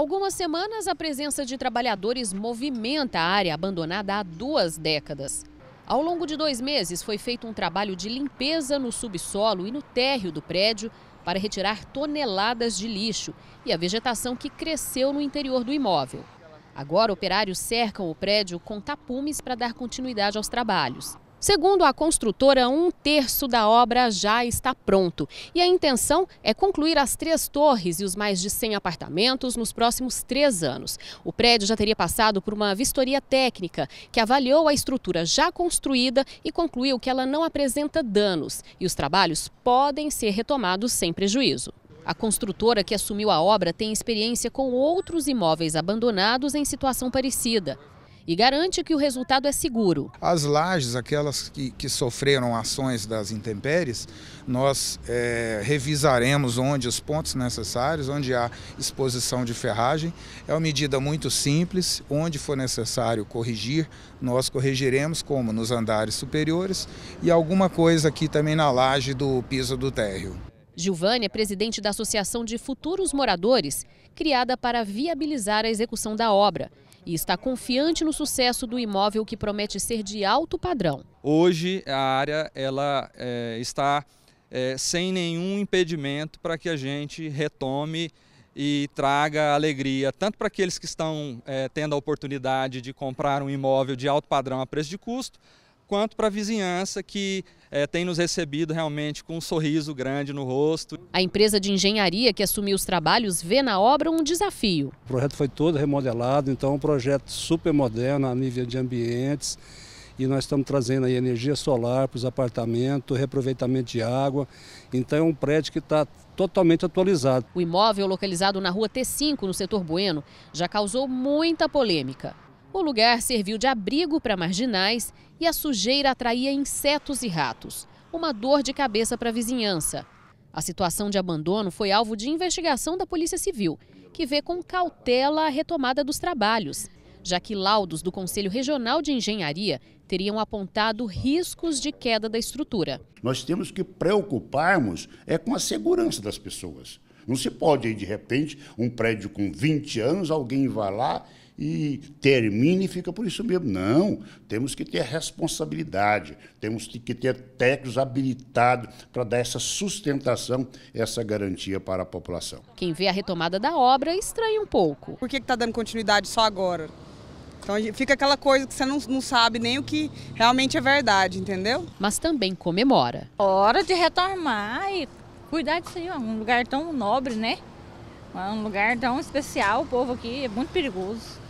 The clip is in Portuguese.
algumas semanas, a presença de trabalhadores movimenta a área abandonada há duas décadas. Ao longo de dois meses, foi feito um trabalho de limpeza no subsolo e no térreo do prédio para retirar toneladas de lixo e a vegetação que cresceu no interior do imóvel. Agora, operários cercam o prédio com tapumes para dar continuidade aos trabalhos. Segundo a construtora, um terço da obra já está pronto e a intenção é concluir as três torres e os mais de 100 apartamentos nos próximos três anos. O prédio já teria passado por uma vistoria técnica que avaliou a estrutura já construída e concluiu que ela não apresenta danos e os trabalhos podem ser retomados sem prejuízo. A construtora que assumiu a obra tem experiência com outros imóveis abandonados em situação parecida e garante que o resultado é seguro. As lajes, aquelas que, que sofreram ações das intempéries, nós é, revisaremos onde os pontos necessários, onde há exposição de ferragem. É uma medida muito simples, onde for necessário corrigir, nós corrigiremos, como nos andares superiores e alguma coisa aqui também na laje do piso do térreo. Gilvânia é presidente da Associação de Futuros Moradores, criada para viabilizar a execução da obra e está confiante no sucesso do imóvel que promete ser de alto padrão. Hoje a área ela é, está é, sem nenhum impedimento para que a gente retome e traga alegria tanto para aqueles que estão é, tendo a oportunidade de comprar um imóvel de alto padrão a preço de custo, quanto para a vizinhança que é, tem nos recebido realmente com um sorriso grande no rosto. A empresa de engenharia que assumiu os trabalhos vê na obra um desafio. O projeto foi todo remodelado, então é um projeto super moderno a nível de ambientes e nós estamos trazendo aí energia solar para os apartamentos, reaproveitamento de água. Então é um prédio que está totalmente atualizado. O imóvel localizado na rua T5, no setor Bueno, já causou muita polêmica. O lugar serviu de abrigo para marginais e a sujeira atraía insetos e ratos, uma dor de cabeça para a vizinhança. A situação de abandono foi alvo de investigação da Polícia Civil, que vê com cautela a retomada dos trabalhos, já que laudos do Conselho Regional de Engenharia teriam apontado riscos de queda da estrutura. Nós temos que preocuparmos é com a segurança das pessoas. Não se pode, aí, de repente, um prédio com 20 anos, alguém vai lá e termina e fica por isso mesmo. Não, temos que ter responsabilidade, temos que ter técnicos habilitados para dar essa sustentação, essa garantia para a população. Quem vê a retomada da obra estranha um pouco. Por que está dando continuidade só agora? Então fica aquela coisa que você não, não sabe nem o que realmente é verdade, entendeu? Mas também comemora. Hora de retomar e cuidar disso aí, ó, um lugar tão nobre, né? Um lugar tão especial, o povo aqui é muito perigoso.